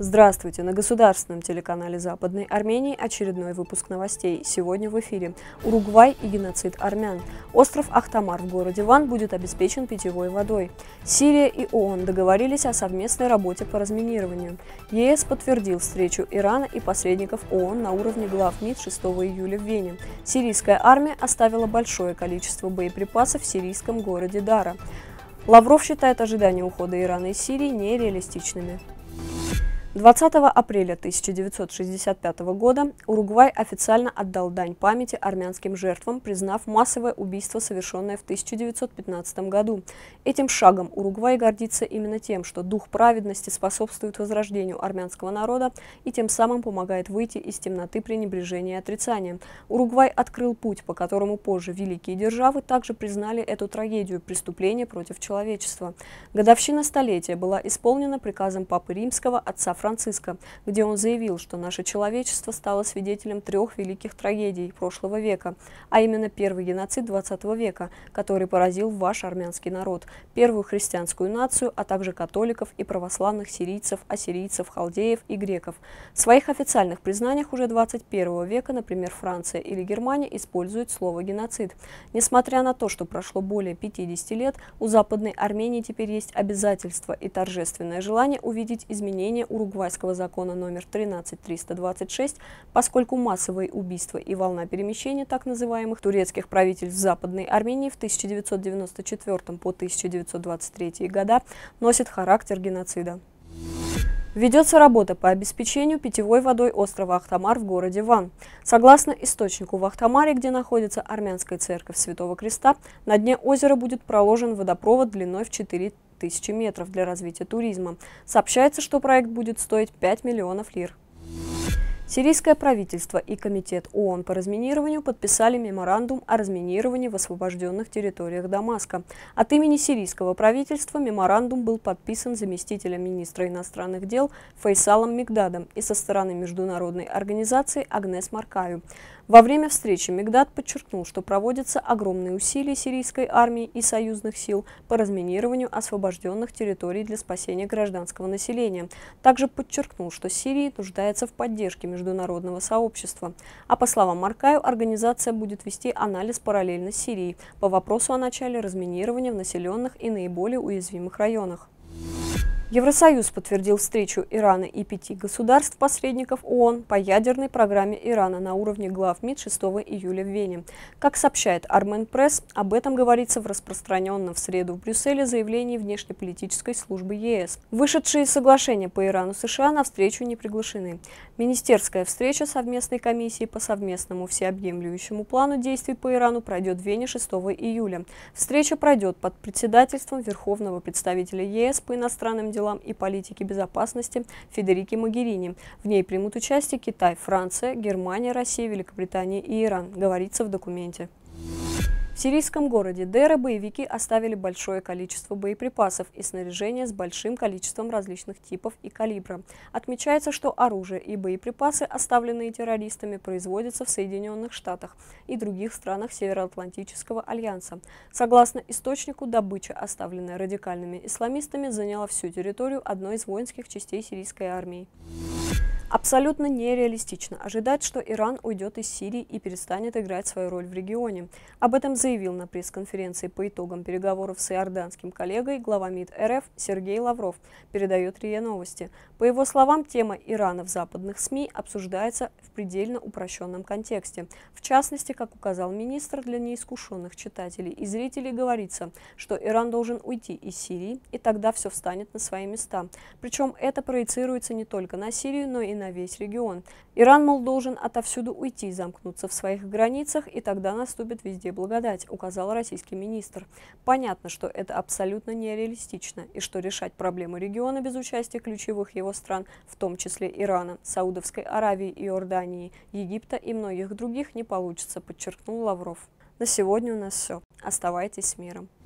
Здравствуйте! На государственном телеканале Западной Армении очередной выпуск новостей. Сегодня в эфире Уругвай и геноцид армян. Остров Ахтамар в городе Ван будет обеспечен питьевой водой. Сирия и ООН договорились о совместной работе по разминированию. ЕС подтвердил встречу Ирана и посредников ООН на уровне глав МИД 6 июля в Вене. Сирийская армия оставила большое количество боеприпасов в сирийском городе Дара. Лавров считает ожидания ухода Ирана из Сирии нереалистичными. 20 апреля 1965 года Уругвай официально отдал дань памяти армянским жертвам, признав массовое убийство, совершенное в 1915 году. Этим шагом Уругвай гордится именно тем, что дух праведности способствует возрождению армянского народа и тем самым помогает выйти из темноты пренебрежения и отрицания. Уругвай открыл путь, по которому позже великие державы также признали эту трагедию преступления против человечества. Годовщина столетия была исполнена приказом Папы Римского отца Франциска Франциско, где он заявил, что наше человечество стало свидетелем трех великих трагедий прошлого века, а именно первый геноцид 20 века, который поразил ваш армянский народ, первую христианскую нацию, а также католиков и православных сирийцев, ассирийцев, халдеев и греков. В своих официальных признаниях уже 21 века, например, Франция или Германия используют слово «геноцид». Несмотря на то, что прошло более 50 лет, у Западной Армении теперь есть обязательство и торжественное желание увидеть изменения Уругвая уругвайского закона номер 13326, поскольку массовые убийства и волна перемещения так называемых турецких правительств Западной Армении в 1994 по 1923 года носит характер геноцида. Ведется работа по обеспечению питьевой водой острова Ахтамар в городе Ван. Согласно источнику в Ахтамаре, где находится армянская церковь Святого Креста, на дне озера будет проложен водопровод длиной в 4 тысячи метров для развития туризма. Сообщается, что проект будет стоить 5 миллионов лир. Сирийское правительство и Комитет ООН по разминированию подписали меморандум о разминировании в освобожденных территориях Дамаска. От имени сирийского правительства меморандум был подписан заместителем министра иностранных дел Фейсалом Мигдадом и со стороны международной организации Агнес Маркаю. Во время встречи Мигдад подчеркнул, что проводятся огромные усилия сирийской армии и союзных сил по разминированию освобожденных территорий для спасения гражданского населения. Также подчеркнул, что Сирия нуждается в поддержке международного сообщества. А по словам Маркаю, организация будет вести анализ параллельно с Сирией по вопросу о начале разминирования в населенных и наиболее уязвимых районах. Евросоюз подтвердил встречу Ирана и пяти государств-посредников ООН по ядерной программе Ирана на уровне глав МИД 6 июля в Вене. Как сообщает Армен Пресс, об этом говорится в распространенном в среду в Брюсселе заявлении внешнеполитической службы ЕС. Вышедшие соглашения по Ирану США на встречу не приглашены. Министерская встреча совместной комиссии по совместному всеобъемлющему плану действий по Ирану пройдет в Вене 6 июля. Встреча пройдет под председательством Верховного представителя ЕС по иностранным делам и политике безопасности Федерики Магерини. В ней примут участие Китай, Франция, Германия, Россия, Великобритания и Иран, говорится в документе. В сирийском городе Дера боевики оставили большое количество боеприпасов и снаряжения с большим количеством различных типов и калибра. Отмечается, что оружие и боеприпасы, оставленные террористами, производятся в Соединенных Штатах и других странах Североатлантического альянса. Согласно источнику, добыча, оставленная радикальными исламистами, заняла всю территорию одной из воинских частей сирийской армии. Абсолютно нереалистично ожидать, что Иран уйдет из Сирии и перестанет играть свою роль в регионе. Об этом заявил на пресс-конференции по итогам переговоров с иорданским коллегой глава МИД РФ Сергей Лавров, передает РИА Новости. По его словам, тема Ирана в западных СМИ обсуждается в предельно упрощенном контексте. В частности, как указал министр, для неискушенных читателей и зрителей говорится, что Иран должен уйти из Сирии, и тогда все встанет на свои места. Причем это проецируется не только на Сирию, но и на на весь регион. Иран, мол, должен отовсюду уйти, замкнуться в своих границах, и тогда наступит везде благодать, указал российский министр. Понятно, что это абсолютно нереалистично, и что решать проблемы региона без участия ключевых его стран, в том числе Ирана, Саудовской Аравии, и Иордании, Египта и многих других, не получится, подчеркнул Лавров. На сегодня у нас все. Оставайтесь с миром.